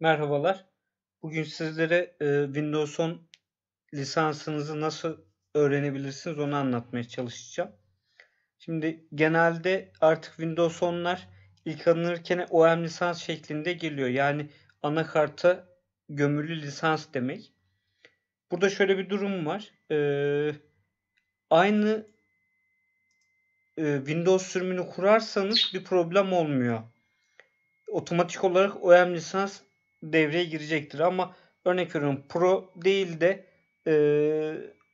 Merhabalar. Bugün sizlere e, Windows 10 lisansınızı nasıl öğrenebilirsiniz onu anlatmaya çalışacağım. Şimdi genelde artık Windows 10'lar ilk alınırken OEM lisans şeklinde geliyor. Yani anakarta gömülü lisans demek. Burada şöyle bir durum var. Ee, aynı e, Windows sürümünü kurarsanız bir problem olmuyor otomatik olarak OEM lisans devreye girecektir. Ama örnek veriyorum Pro değil de e,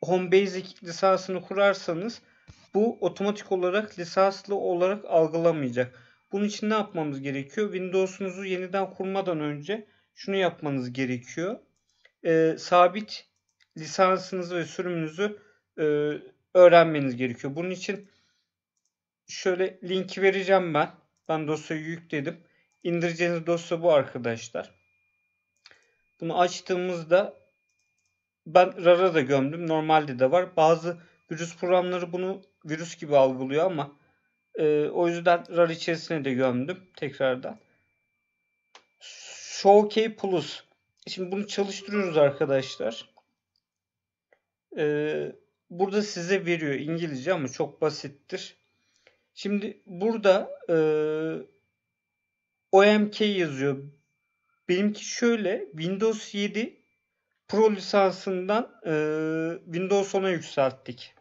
Home Basic lisansını kurarsanız bu otomatik olarak lisanslı olarak algılamayacak. Bunun için ne yapmamız gerekiyor? Windows'unuzu yeniden kurmadan önce şunu yapmanız gerekiyor. E, sabit lisansınızı ve sürümünüzü e, öğrenmeniz gerekiyor. Bunun için şöyle linki vereceğim ben. Ben dosyayı yükledim. İndireceğiniz dosya bu arkadaşlar. Bunu açtığımızda ben RAR'a da gömdüm. Normalde de var. Bazı virüs programları bunu virüs gibi algılıyor ama e, o yüzden RAR içerisine de gömdüm tekrardan. Showkey Plus. Şimdi bunu çalıştırıyoruz arkadaşlar. Ee, burada size veriyor İngilizce ama çok basittir. Şimdi burada e, OMK yazıyor. Benimki şöyle Windows 7 Pro lisansından e, Windows 10'a yükselttik.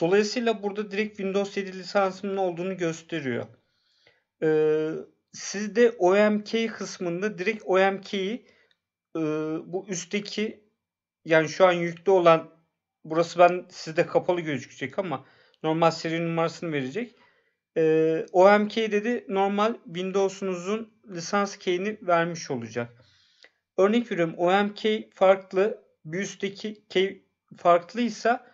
Dolayısıyla burada direkt Windows 7 lisansının olduğunu gösteriyor. E, sizde OMK kısmında direkt OMK'yi e, bu üstteki yani şu an yüklü olan burası ben sizde kapalı gözükecek ama normal seri numarasını verecek e, ee, OMK dedi normal Windows'unuzun lisans key'ini vermiş olacak. Örnek veriyorum OMK farklı bir üstteki key farklıysa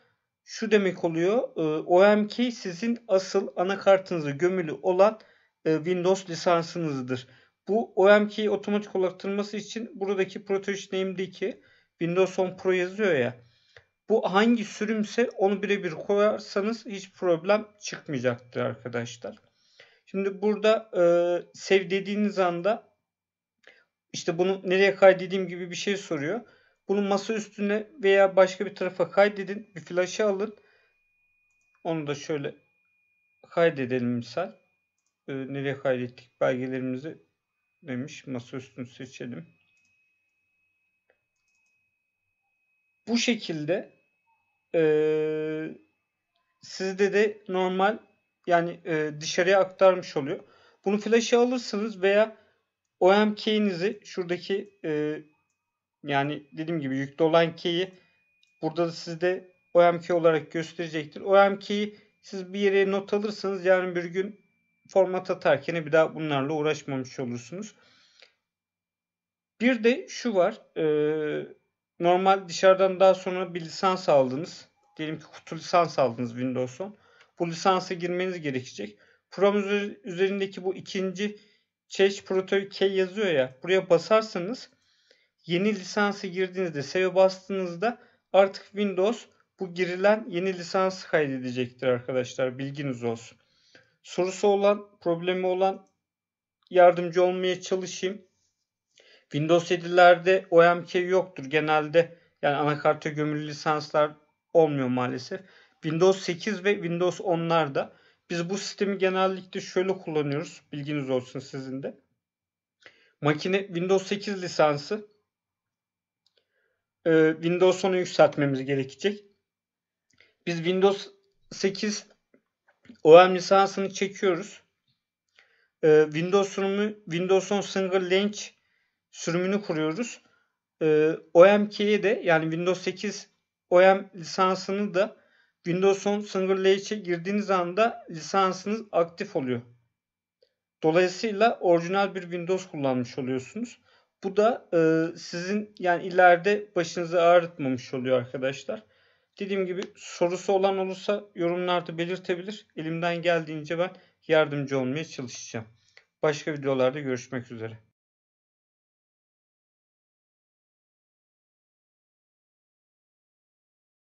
şu demek oluyor. E, OMK sizin asıl anakartınıza gömülü olan e, Windows lisansınızdır. Bu OMK'yi otomatik olarak için buradaki Protege Name'deki Windows 10 Pro yazıyor ya. Bu hangi sürümse onu birebir koyarsanız hiç problem çıkmayacaktır arkadaşlar. Şimdi burada e, save dediğiniz anda işte bunu nereye kaydedeyim gibi bir şey soruyor. Bunu masa üstüne veya başka bir tarafa kaydedin. Bir flash'a alın. Onu da şöyle kaydedelim misal. Ee, nereye kaydettik belgelerimizi demiş. Masa üstünü seçelim. Bu şekilde e, sizde de normal yani e, dışarıya aktarmış oluyor. Bunu flash'a alırsınız veya OM key'inizi şuradaki e, yani dediğim gibi yüklü olan key'i burada da sizde OM key olarak gösterecektir. OM key'i siz bir yere not alırsanız yarın bir gün format atarken bir daha bunlarla uğraşmamış olursunuz. Bir de şu var. E, normal dışarıdan daha sonra bir lisans aldınız. Diyelim ki kutu lisans aldınız Windows'un. Bu lisansa girmeniz gerekecek. Program üzerindeki bu ikinci Change Protocol K yazıyor ya. Buraya basarsanız yeni lisansa girdiğinizde save bastığınızda artık Windows bu girilen yeni lisansı kaydedecektir arkadaşlar. Bilginiz olsun. Sorusu olan, problemi olan yardımcı olmaya çalışayım. Windows 7'lerde OMK yoktur. Genelde yani anakarta gömülü lisanslar olmuyor maalesef. Windows 8 ve Windows 10'larda biz bu sistemi genellikle şöyle kullanıyoruz. Bilginiz olsun sizin de. Makine Windows 8 lisansı ee, Windows 10'u yükseltmemiz gerekecek. Biz Windows 8 OEM lisansını çekiyoruz. Ee, Windows sunumu Windows 10 Single Launch sürümünü kuruyoruz. E, ee, OMK'ye de yani Windows 8 OM lisansını da Windows 10 Single Launch'e girdiğiniz anda lisansınız aktif oluyor. Dolayısıyla orijinal bir Windows kullanmış oluyorsunuz. Bu da e, sizin yani ileride başınızı ağrıtmamış oluyor arkadaşlar. Dediğim gibi sorusu olan olursa yorumlarda belirtebilir. Elimden geldiğince ben yardımcı olmaya çalışacağım. Başka videolarda görüşmek üzere.